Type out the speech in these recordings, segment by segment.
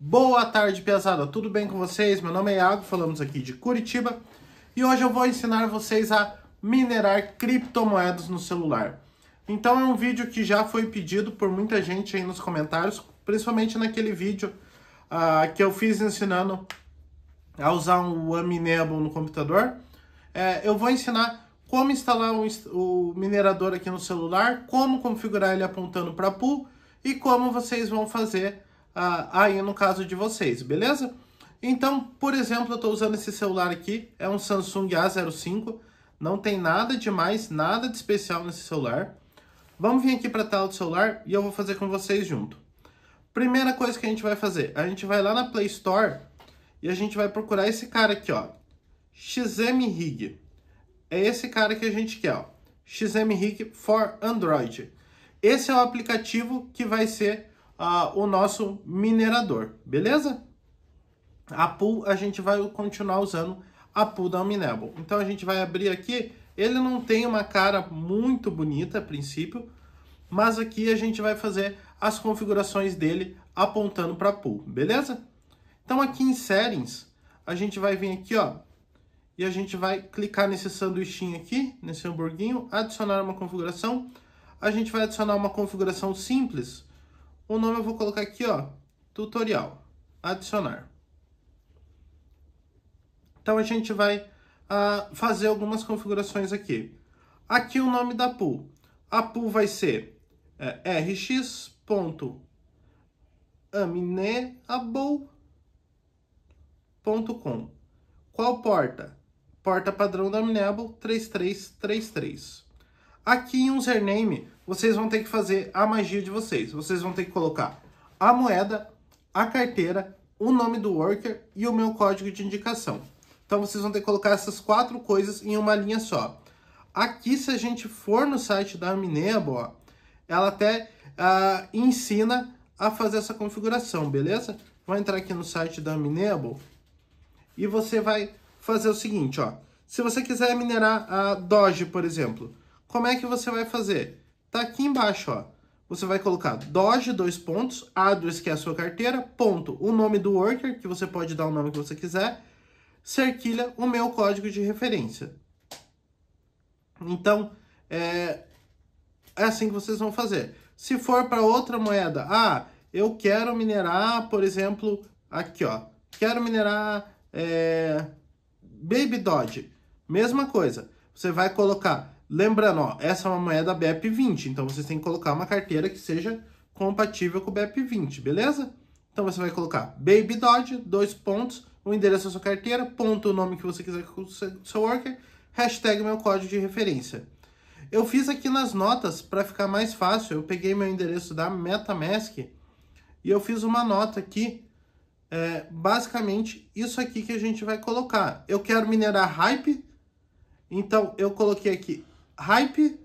Boa tarde, pesada. Tudo bem com vocês? Meu nome é Iago, falamos aqui de Curitiba. E hoje eu vou ensinar vocês a minerar criptomoedas no celular. Então é um vídeo que já foi pedido por muita gente aí nos comentários, principalmente naquele vídeo uh, que eu fiz ensinando a usar um Aminable no computador. É, eu vou ensinar como instalar o, o minerador aqui no celular, como configurar ele apontando para pool e como vocês vão fazer ah, aí no caso de vocês, beleza? Então, por exemplo, eu estou usando esse celular aqui, é um Samsung A05, não tem nada demais, nada de especial nesse celular. Vamos vir aqui para a tela do celular e eu vou fazer com vocês junto. Primeira coisa que a gente vai fazer, a gente vai lá na Play Store e a gente vai procurar esse cara aqui, ó, Rig. É esse cara que a gente quer, ó, Rig for Android. Esse é o aplicativo que vai ser uh, o nosso minerador, beleza? A pool a gente vai continuar usando a pool da Minable. Então a gente vai abrir aqui, ele não tem uma cara muito bonita a princípio, mas aqui a gente vai fazer as configurações dele apontando para pool, beleza? Então aqui em settings, a gente vai vir aqui, ó, e a gente vai clicar nesse sanduichinho aqui, nesse hamburguinho, adicionar uma configuração. A gente vai adicionar uma configuração simples, o nome eu vou colocar aqui, ó, tutorial, adicionar. Então a gente vai uh, fazer algumas configurações aqui. Aqui o nome da pool. A pool vai ser é, Qual porta? Porta padrão da Amineable 3333. Aqui em username, vocês vão ter que fazer a magia de vocês. Vocês vão ter que colocar a moeda, a carteira, o nome do worker e o meu código de indicação. Então vocês vão ter que colocar essas quatro coisas em uma linha só. Aqui, se a gente for no site da Minebo, ó, ela até uh, ensina a fazer essa configuração, beleza? Vou entrar aqui no site da Minebo e você vai fazer o seguinte, ó. Se você quiser minerar a Doge, por exemplo, como é que você vai fazer? Tá aqui embaixo, ó. Você vai colocar Doge, dois pontos, address, que é a sua carteira, ponto, o nome do worker, que você pode dar o nome que você quiser, cerquilha, o meu código de referência. Então, é, é assim que vocês vão fazer. Se for para outra moeda, ah, eu quero minerar, por exemplo, aqui, ó. Quero minerar é, Baby Doge. Mesma coisa. Você vai colocar Lembrando, ó, essa é uma moeda BEP20, então vocês têm que colocar uma carteira que seja compatível com o BEP20, beleza? Então você vai colocar Baby Dodge, dois pontos, o endereço da sua carteira, ponto o nome que você quiser com o seu worker, hashtag meu código de referência. Eu fiz aqui nas notas para ficar mais fácil, eu peguei meu endereço da MetaMask e eu fiz uma nota aqui, é, basicamente isso aqui que a gente vai colocar. Eu quero minerar Hype, então eu coloquei aqui Hype,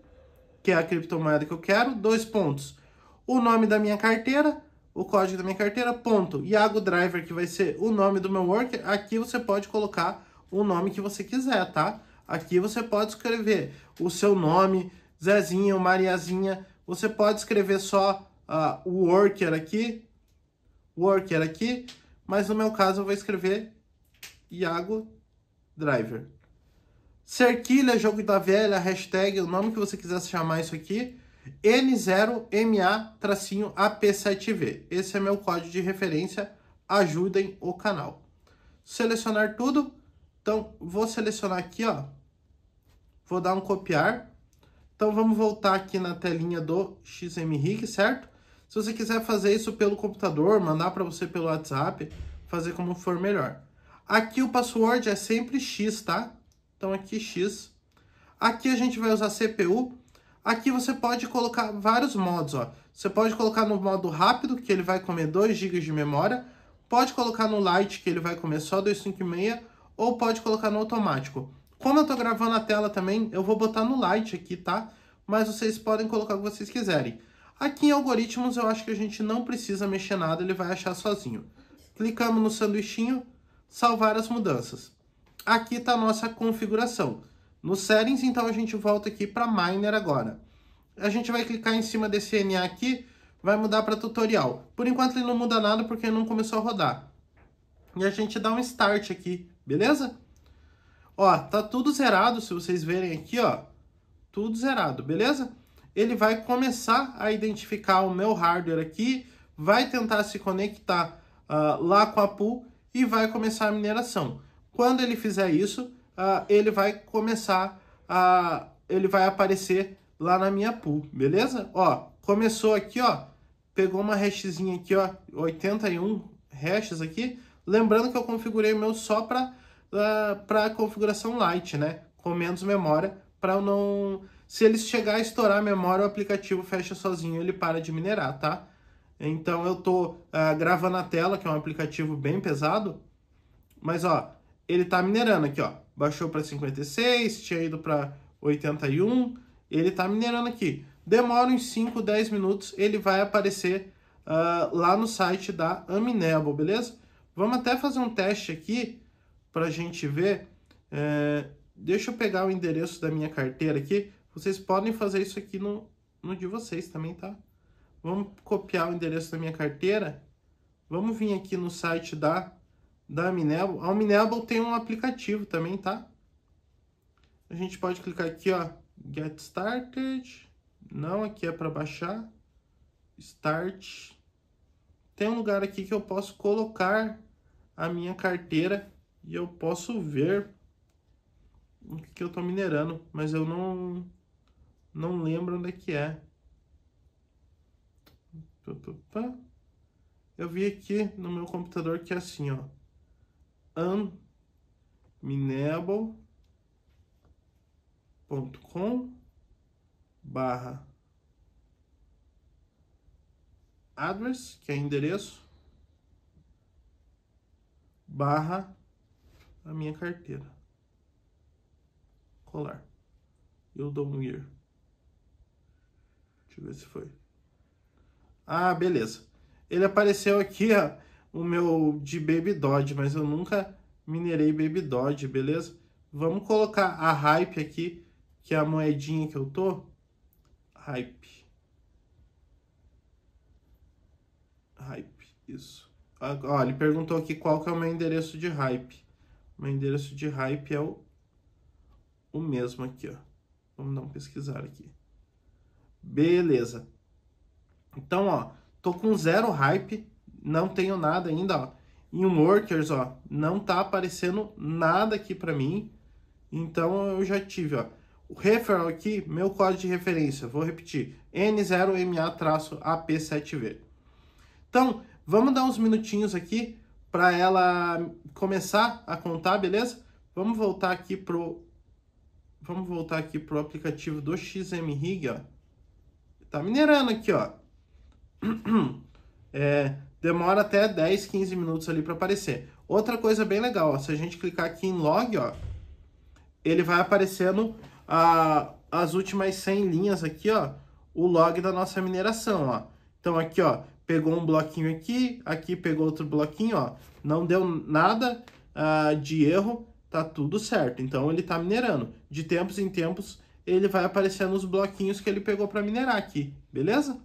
que é a criptomoeda que eu quero, dois pontos. O nome da minha carteira, o código da minha carteira, ponto. Iago Driver, que vai ser o nome do meu worker, aqui você pode colocar o nome que você quiser, tá? Aqui você pode escrever o seu nome, Zezinho, Mariazinha, você pode escrever só ah, o uh, worker aqui, worker aqui, mas no meu caso eu vou escrever Iago Driver. Cerquilha, Jogo da Velha, hashtag, o nome que você quiser chamar isso aqui, N0MA-AP7V. Esse é meu código de referência, ajudem o canal. Selecionar tudo, então vou selecionar aqui, ó, vou dar um copiar. Então vamos voltar aqui na telinha do XMRig, certo? Se você quiser fazer isso pelo computador, mandar para você pelo WhatsApp, fazer como for melhor. Aqui o password é sempre X, tá? Então aqui X. Aqui a gente vai usar CPU. Aqui você pode colocar vários modos, ó. Você pode colocar no modo rápido, que ele vai comer 2 GB de memória. Pode colocar no light, que ele vai comer só 256. Ou pode colocar no automático. Como eu tô gravando a tela também, eu vou botar no light aqui, tá? Mas vocês podem colocar o que vocês quiserem. Aqui em algoritmos, eu acho que a gente não precisa mexer nada, ele vai achar sozinho. Clicamos no sanduichinho, salvar as mudanças aqui está a nossa configuração. No settings, então, a gente volta aqui para miner agora. A gente vai clicar em cima desse NA aqui, vai mudar para tutorial. Por enquanto ele não muda nada porque não começou a rodar. E a gente dá um start aqui, beleza? Ó, tá tudo zerado, se vocês verem aqui, ó. Tudo zerado, beleza? Ele vai começar a identificar o meu hardware aqui, vai tentar se conectar uh, lá com a pool e vai começar a mineração. Quando ele fizer isso, uh, ele vai começar a... ele vai aparecer lá na minha pool, beleza? Ó, começou aqui, ó, pegou uma hashzinha aqui, ó, 81 hashes aqui. Lembrando que eu configurei o meu só para uh, ah, para configuração light, né? Com menos memória, para não... Se ele chegar a estourar a memória, o aplicativo fecha sozinho, ele para de minerar, tá? Então eu tô uh, gravando a tela, que é um aplicativo bem pesado, mas ó, ele tá minerando aqui, ó. Baixou para 56, tinha ido para 81, ele tá minerando aqui. Demora uns 5, 10 minutos, ele vai aparecer uh, lá no site da Aminebo, beleza? Vamos até fazer um teste aqui para a gente ver. É, deixa eu pegar o endereço da minha carteira aqui. Vocês podem fazer isso aqui no, no de vocês também, tá? Vamos copiar o endereço da minha carteira. Vamos vir aqui no site da da Minelbo. A Minelbo tem um aplicativo também, tá? A gente pode clicar aqui, ó, Get Started. Não, aqui é para baixar. Start. Tem um lugar aqui que eu posso colocar a minha carteira e eu posso ver o que, que eu estou minerando, mas eu não, não lembro onde é que é. Eu vi aqui no meu computador que é assim, ó anminablecom barra address, que é endereço, barra a minha carteira. Colar. Eu dou um year. Deixa eu ver se foi. Ah, beleza. Ele apareceu aqui, ó o meu de Baby Dodge, mas eu nunca minerei Baby Dodge, beleza? Vamos colocar a Hype aqui, que é a moedinha que eu tô. Hype. Hype, isso. Ó, ele perguntou aqui qual que é o meu endereço de Hype. O meu endereço de Hype é o, o mesmo aqui, ó. Vamos dar um pesquisar aqui. Beleza. Então, ó, tô com zero hype, não tenho nada ainda, ó. Em um Workers, ó, não tá aparecendo nada aqui para mim. Então eu já tive, ó. O referral aqui, meu código de referência, vou repetir, N0MA-AP7V. Então, vamos dar uns minutinhos aqui para ela começar a contar, beleza? Vamos voltar aqui pro vamos voltar aqui pro aplicativo do XMRig, ó. Tá minerando aqui, ó. É, demora até 10, 15 minutos ali para aparecer. Outra coisa bem legal, ó, se a gente clicar aqui em log, ó, ele vai aparecendo a, ah, as últimas 100 linhas aqui, ó, o log da nossa mineração, ó. Então aqui, ó, pegou um bloquinho aqui, aqui pegou outro bloquinho, ó, não deu nada uh, de erro, tá tudo certo. Então ele tá minerando. De tempos em tempos ele vai aparecendo os bloquinhos que ele pegou para minerar aqui, beleza?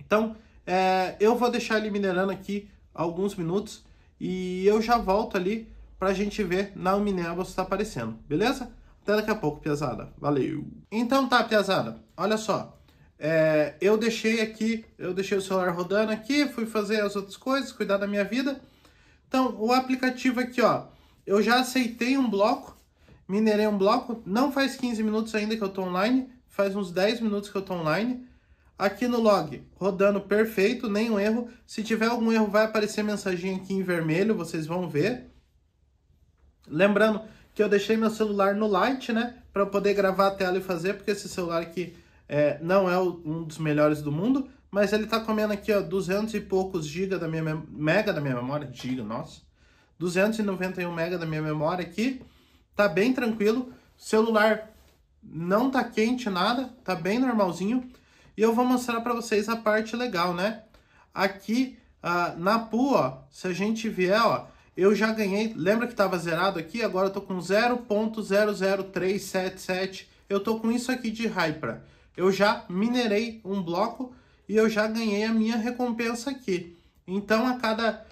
Então, é, eu vou deixar ele minerando aqui alguns minutos e eu já volto ali para a gente ver na se está aparecendo, beleza? Até daqui a pouco, Piazada. Valeu! Então tá, Piazada, olha só. É, eu deixei aqui, eu deixei o celular rodando aqui, fui fazer as outras coisas, cuidar da minha vida. Então, o aplicativo aqui, ó, eu já aceitei um bloco, minerei um bloco, não faz 15 minutos ainda que eu tô online, faz uns 10 minutos que eu tô online aqui no log, rodando perfeito, nenhum erro. Se tiver algum erro, vai aparecer mensagem aqui em vermelho, vocês vão ver. Lembrando que eu deixei meu celular no light, né? Para poder gravar a tela e fazer, porque esse celular aqui é, não é um dos melhores do mundo. Mas ele tá comendo aqui, ó, 200 e poucos giga da minha... Mega da minha memória? Giga, nossa. 291 mega da minha memória aqui. Tá bem tranquilo. celular não tá quente nada, tá bem normalzinho. E eu vou mostrar para vocês a parte legal, né? Aqui uh, na PU, ó, se a gente vier, ó, eu já ganhei, lembra que estava zerado aqui? Agora eu tô com 0.00377, eu tô com isso aqui de Hyper. Eu já minerei um bloco e eu já ganhei a minha recompensa aqui. Então a cada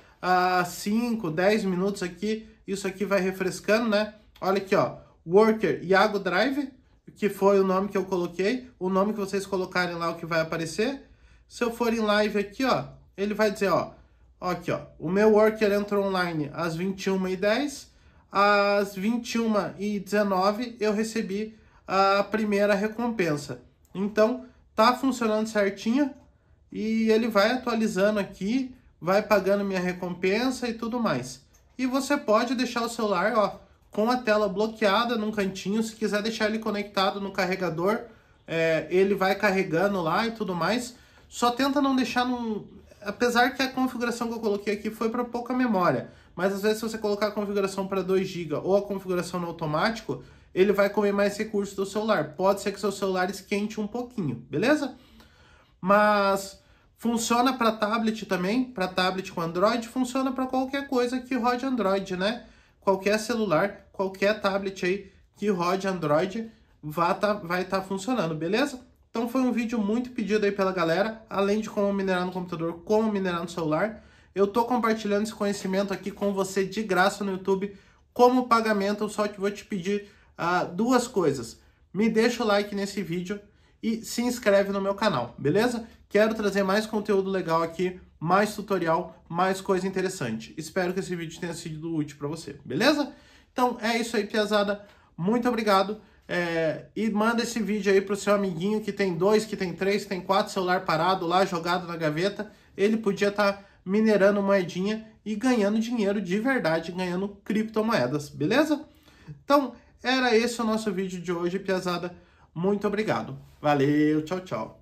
uh, 5, 10 minutos aqui, isso aqui vai refrescando, né? Olha aqui, ó, Worker Iago Drive, que foi o nome que eu coloquei, o nome que vocês colocarem lá, o que vai aparecer. Se eu for em live aqui, ó, ele vai dizer, ó, aqui, ó, o meu worker entrou online às 21h10, às 21h19 eu recebi a primeira recompensa. Então, tá funcionando certinho e ele vai atualizando aqui, vai pagando minha recompensa e tudo mais. E você pode deixar o celular, ó, com a tela bloqueada num cantinho. Se quiser deixar ele conectado no carregador, é, ele vai carregando lá e tudo mais. Só tenta não deixar num. Apesar que a configuração que eu coloquei aqui foi para pouca memória, mas às vezes se você colocar a configuração para 2 GB ou a configuração no automático, ele vai comer mais recursos do celular. Pode ser que seu celular esquente um pouquinho, beleza? Mas funciona para tablet também, para tablet com Android, funciona para qualquer coisa que rode Android, né? Qualquer celular qualquer tablet aí que rode Android vai tá, vai estar tá funcionando, beleza? Então foi um vídeo muito pedido aí pela galera, além de como minerar no computador, como minerar no celular. Eu estou compartilhando esse conhecimento aqui com você de graça no YouTube. Como pagamento, eu só vou te pedir ah, duas coisas. Me deixa o like nesse vídeo e se inscreve no meu canal, beleza? Quero trazer mais conteúdo legal aqui, mais tutorial, mais coisa interessante. Espero que esse vídeo tenha sido útil para você, beleza? Então é isso aí, Piazada. Muito obrigado. É, e manda esse vídeo aí pro seu amiguinho que tem dois, que tem três, que tem quatro celular parado lá, jogado na gaveta. Ele podia estar tá minerando moedinha e ganhando dinheiro de verdade, ganhando criptomoedas, beleza? Então, era esse o nosso vídeo de hoje, Piazada. Muito obrigado. Valeu, tchau, tchau.